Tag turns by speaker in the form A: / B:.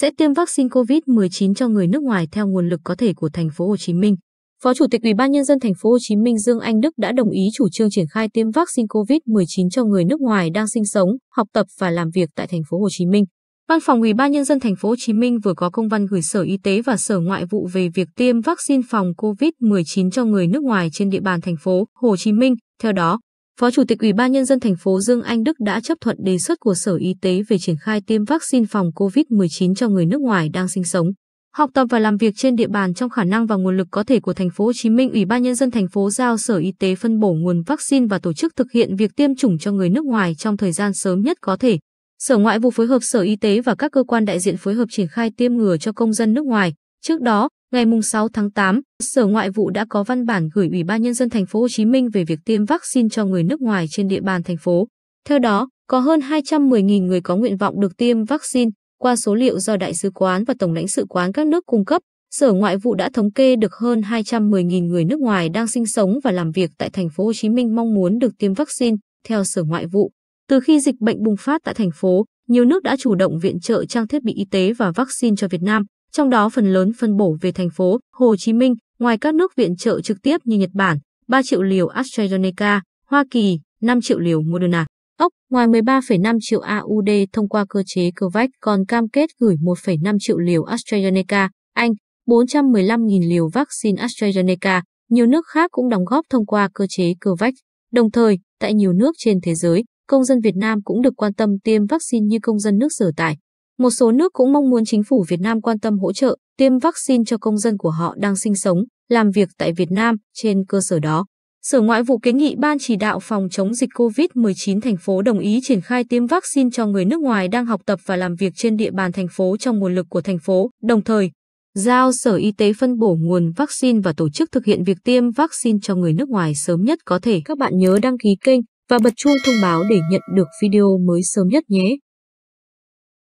A: sẽ tiêm vaccine COVID-19 cho người nước ngoài theo nguồn lực có thể của thành phố Hồ Chí Minh. Phó Chủ tịch Ủy ban nhân dân thành phố Hồ Chí Minh Dương Anh Đức đã đồng ý chủ trương triển khai tiêm vaccine COVID-19 cho người nước ngoài đang sinh sống, học tập và làm việc tại thành phố Hồ Chí Minh. Văn phòng Ủy ban nhân dân thành phố Hồ Chí Minh vừa có công văn gửi Sở Y tế và Sở Ngoại vụ về việc tiêm vaccine phòng COVID-19 cho người nước ngoài trên địa bàn thành phố Hồ Chí Minh. Theo đó, Phó Chủ tịch Ủy ban Nhân dân thành phố Dương Anh Đức đã chấp thuận đề xuất của Sở Y tế về triển khai tiêm vaccine phòng COVID-19 cho người nước ngoài đang sinh sống, học tập và làm việc trên địa bàn trong khả năng và nguồn lực có thể của thành phố Hồ Chí Minh. Ủy ban Nhân dân thành phố giao Sở Y tế phân bổ nguồn vaccine và tổ chức thực hiện việc tiêm chủng cho người nước ngoài trong thời gian sớm nhất có thể. Sở Ngoại vụ phối hợp Sở Y tế và các cơ quan đại diện phối hợp triển khai tiêm ngừa cho công dân nước ngoài. Trước đó, Ngày 6 tháng 8, Sở Ngoại vụ đã có văn bản gửi Ủy ban Nhân dân Thành phố Hồ Chí Minh về việc tiêm vaccine cho người nước ngoài trên địa bàn thành phố. Theo đó, có hơn 210.000 người có nguyện vọng được tiêm vaccine. Qua số liệu do Đại sứ quán và Tổng lãnh sự quán các nước cung cấp, Sở Ngoại vụ đã thống kê được hơn 210.000 người nước ngoài đang sinh sống và làm việc tại Thành phố Hồ Chí Minh mong muốn được tiêm vaccine. Theo Sở Ngoại vụ, từ khi dịch bệnh bùng phát tại thành phố, nhiều nước đã chủ động viện trợ trang thiết bị y tế và vaccine cho Việt Nam trong đó phần lớn phân bổ về thành phố Hồ Chí Minh, ngoài các nước viện trợ trực tiếp như Nhật Bản, 3 triệu liều AstraZeneca, Hoa Kỳ, 5 triệu liều Moderna. Ốc, ngoài 13,5 triệu AUD thông qua cơ chế COVAX còn cam kết gửi 1,5 triệu liều AstraZeneca, Anh, 415.000 liều vaccine AstraZeneca, nhiều nước khác cũng đóng góp thông qua cơ chế COVAX. Đồng thời, tại nhiều nước trên thế giới, công dân Việt Nam cũng được quan tâm tiêm vaccine như công dân nước sở tại. Một số nước cũng mong muốn chính phủ Việt Nam quan tâm hỗ trợ tiêm vaccine cho công dân của họ đang sinh sống, làm việc tại Việt Nam trên cơ sở đó. Sở Ngoại vụ kiến nghị Ban chỉ đạo phòng chống dịch COVID-19 thành phố đồng ý triển khai tiêm vaccine cho người nước ngoài đang học tập và làm việc trên địa bàn thành phố trong nguồn lực của thành phố, đồng thời giao Sở Y tế phân bổ nguồn vaccine và tổ chức thực hiện việc tiêm vaccine cho người nước ngoài sớm nhất có thể. Các bạn nhớ đăng ký kênh và bật chuông thông báo để nhận được video mới sớm nhất nhé.